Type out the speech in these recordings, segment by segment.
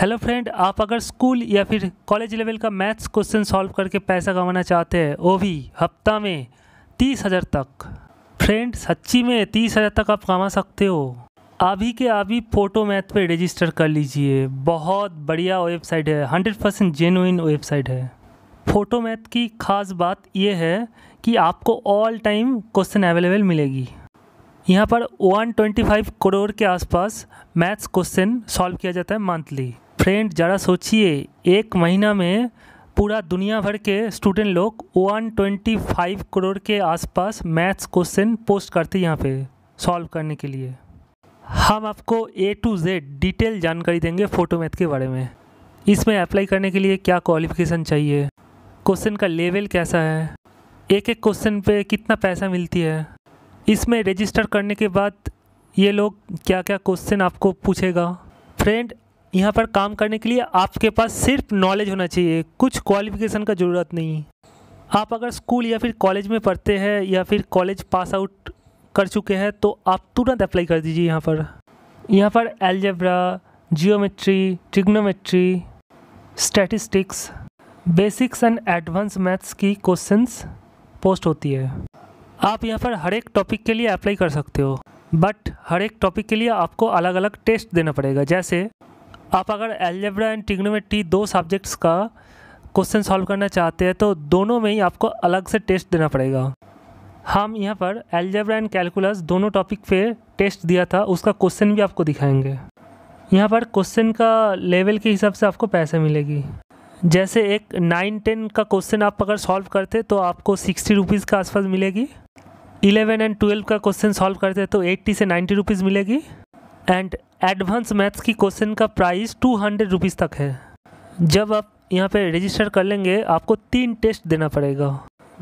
hello friend आप अगर school या फिर कॉलेज लेवल का मैथ्स क्वेश्चन सॉल्व करके पैसा कमाना चाहते हैं वो भी हफ्ता में तीस हज़ार तक फ्रेंड सच्ची में तीस हज़ार तक आप कमा सकते हो अभी के अभी फ़ोटो मैथ पे रजिस्टर कर लीजिए बहुत बढ़िया वेबसाइट है हंड्रेड परसेंट जेनुइन वेबसाइट है फ़ोटो मैथ की ख़ास बात यह है कि आपको ऑल टाइम क्वेश्चन अवेलेबल मिलेगी यहाँ पर 125 करोड़ के आसपास मैथ्स क्वेश्चन सॉल्व किया जाता है मंथली फ्रेंड ज़रा सोचिए एक महीना में पूरा दुनिया भर के स्टूडेंट लोग 125 करोड़ के आसपास मैथ्स क्वेश्चन पोस्ट करते हैं यहाँ पे सॉल्व करने के लिए हम आपको ए टू जेड डिटेल जानकारी देंगे फ़ोटो मैथ के बारे में इसमें अप्लाई करने के लिए क्या क्वालिफिकेशन चाहिए क्वेश्चन का लेवल कैसा है एक एक क्वेश्चन पे कितना पैसा मिलती है इसमें रजिस्टर करने के बाद ये लोग क्या क्या क्वेश्चन आपको पूछेगा फ्रेंड यहाँ पर काम करने के लिए आपके पास सिर्फ नॉलेज होना चाहिए कुछ क्वालिफिकेशन का ज़रूरत नहीं आप अगर स्कूल या फिर कॉलेज में पढ़ते हैं या फिर कॉलेज पास आउट कर चुके हैं तो आप तुरंत अप्लाई कर दीजिए यहाँ पर यहाँ पर algebra geometry trigonometry statistics basics and advance maths की क्वेश्चंस पोस्ट होती है आप यहाँ पर हर एक टॉपिक के लिए अप्लाई कर सकते हो बट हर एक टॉपिक के लिए आपको अलग अलग टेस्ट देना पड़ेगा जैसे आप अगर एलजेब्रा एंड टिग्नोमेट्री दो सब्जेक्ट्स का क्वेश्चन सॉल्व करना चाहते हैं तो दोनों में ही आपको अलग से टेस्ट देना पड़ेगा हम यहाँ पर एलजेब्रा एंड कैलकुलस दोनों टॉपिक पे टेस्ट दिया था उसका क्वेश्चन भी आपको दिखाएंगे यहाँ पर क्वेश्चन का लेवल के हिसाब से आपको पैसे मिलेगी जैसे एक नाइन टेन का क्वेश्चन आप अगर सॉल्व करते तो आपको सिक्सटी रुपीज़ के आसपास मिलेगी इलेवन एंड ट्वेल्व का क्वेश्चन सॉल्व करते तो एट्टी से नाइन्टी रुपीज़ मिलेगी एंड एडवांस मैथ्स की क्वेश्चन का प्राइस टू हंड्रेड रुपीज़ तक है जब आप यहाँ पे रजिस्टर कर लेंगे आपको तीन टेस्ट देना पड़ेगा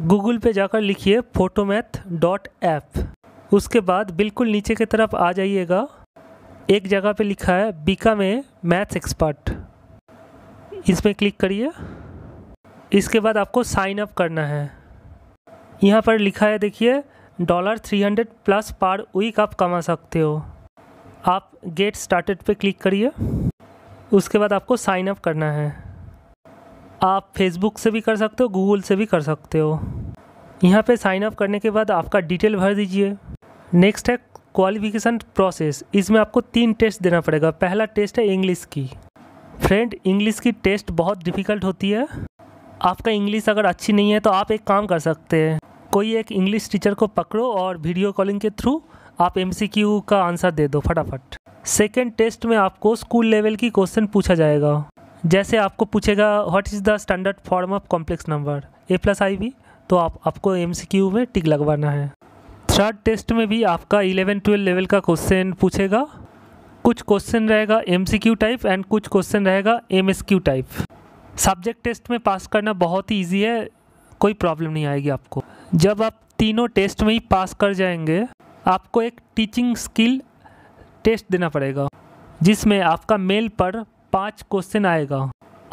गूगल पे जाकर लिखिए फोटोमैथ डॉट ऐप उसके बाद बिल्कुल नीचे की तरफ आ जाइएगा एक जगह पे लिखा है बीका में मैथ्स एक्सपर्ट इसमें क्लिक करिए इसके बाद आपको साइन अप करना है यहाँ पर लिखा है देखिए dollar three hundred plus per week आप कमा सकते हो आप गेट स्टार्टेड पे क्लिक करिए उसके बाद आपको साइन अप करना है आप फेसबुक से भी कर सकते हो गूगल से भी कर सकते हो यहाँ पे साइन अप करने के बाद आपका डिटेल भर दीजिए नेक्स्ट है क्वालिफिकेशन प्रोसेस इसमें आपको तीन टेस्ट देना पड़ेगा पहला टेस्ट है इंग्लिश की फ्रेंड इंग्लिश की टेस्ट बहुत डिफ़िकल्ट होती है आपका इंग्लिश अगर अच्छी नहीं है तो आप एक काम कर सकते हैं कोई एक इंग्लिश टीचर को पकड़ो और वीडियो कॉलिंग के थ्रू आप एम का आंसर दे दो फटाफट सेकेंड टेस्ट में आपको स्कूल लेवल की क्वेश्चन पूछा जाएगा जैसे आपको पूछेगा what is the standard form of complex number a plus i v तो आप आपको एम में टिक लगवाना है थर्ड टेस्ट में भी आपका इलेवन ट्वेल्व लेवल का क्वेश्चन पूछेगा कुछ क्वेश्चन रहेगा एम टाइप एंड कुछ क्वेश्चन रहेगा एम टाइप सब्जेक्ट टेस्ट में पास करना बहुत ही ईजी है कोई प्रॉब्लम नहीं आएगी आपको जब आप तीनों टेस्ट में ही पास कर जाएंगे आपको एक टीचिंग स्किल टेस्ट देना पड़ेगा जिसमें आपका मेल पर पाँच क्वेश्चन आएगा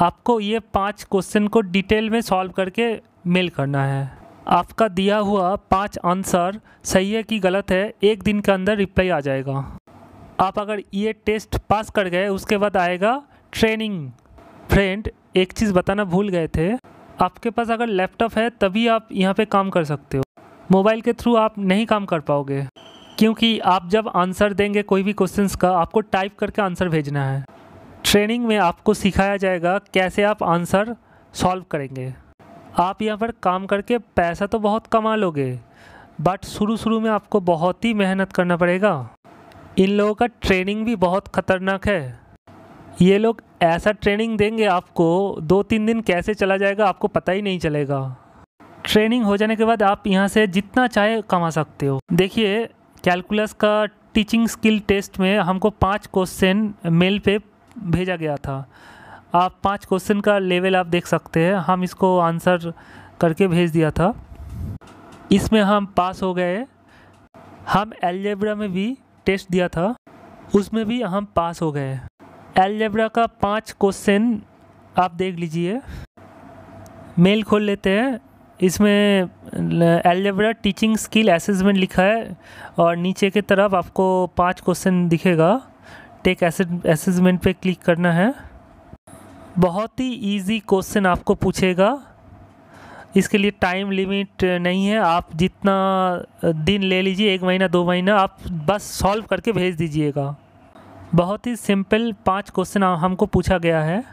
आपको ये पाँच क्वेश्चन को डिटेल में सॉल्व करके मेल करना है आपका दिया हुआ पाँच आंसर सही है कि गलत है एक दिन के अंदर रिप्लाई आ जाएगा आप अगर ये टेस्ट पास कर गए उसके बाद आएगा ट्रेनिंग फ्रेंड एक चीज़ बताना भूल गए थे आपके पास अगर लैपटॉप है तभी आप यहाँ पे काम कर सकते हो मोबाइल के थ्रू आप नहीं काम कर पाओगे क्योंकि आप जब आंसर देंगे कोई भी क्वेश्चंस का आपको टाइप करके आंसर भेजना है ट्रेनिंग में आपको सिखाया जाएगा कैसे आप आंसर सॉल्व करेंगे आप यहाँ पर काम करके पैसा तो बहुत कमा लोगे बट शुरू शुरू में आपको बहुत ही मेहनत करना पड़ेगा इन लोगों का ट्रेनिंग भी बहुत ख़तरनाक है ये लोग ऐसा ट्रेनिंग देंगे आपको दो तीन दिन कैसे चला जाएगा आपको पता ही नहीं चलेगा ट्रेनिंग हो जाने के बाद आप यहाँ से जितना चाहे कमा सकते हो देखिए कैलकुलस का टीचिंग स्किल टेस्ट में हमको पाँच क्वेश्चन मेल पे भेजा गया था आप पाँच क्वेश्चन का लेवल आप देख सकते हैं हम इसको आंसर करके भेज दिया था इसमें हम पास हो गए हम एलजेब्रा में भी टेस्ट दिया था उसमें भी हम पास हो गए एलजेब्रा का पाँच क्वेश्चन आप देख लीजिए मेल खोल लेते हैं इसमें एलजेब्रा टीचिंग स्किल असेसमेंट लिखा है और नीचे के तरफ आपको पांच क्वेश्चन दिखेगा टेक असेसमेंट पे क्लिक करना है बहुत ही इजी क्वेश्चन आपको पूछेगा इसके लिए टाइम लिमिट नहीं है आप जितना दिन ले लीजिए एक महीना दो महीना आप बस सॉल्व करके भेज दीजिएगा बहुत ही सिंपल पांच क्वेश्चन हमको पूछा गया है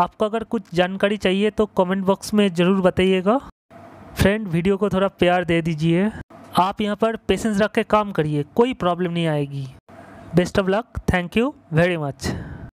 आपको अगर कुछ जानकारी चाहिए तो कमेंट बॉक्स में ज़रूर बताइएगा फ्रेंड वीडियो को थोड़ा प्यार दे दीजिए आप यहाँ पर पेशेंस रख के काम करिए कोई प्रॉब्लम नहीं आएगी best of luck thank you very much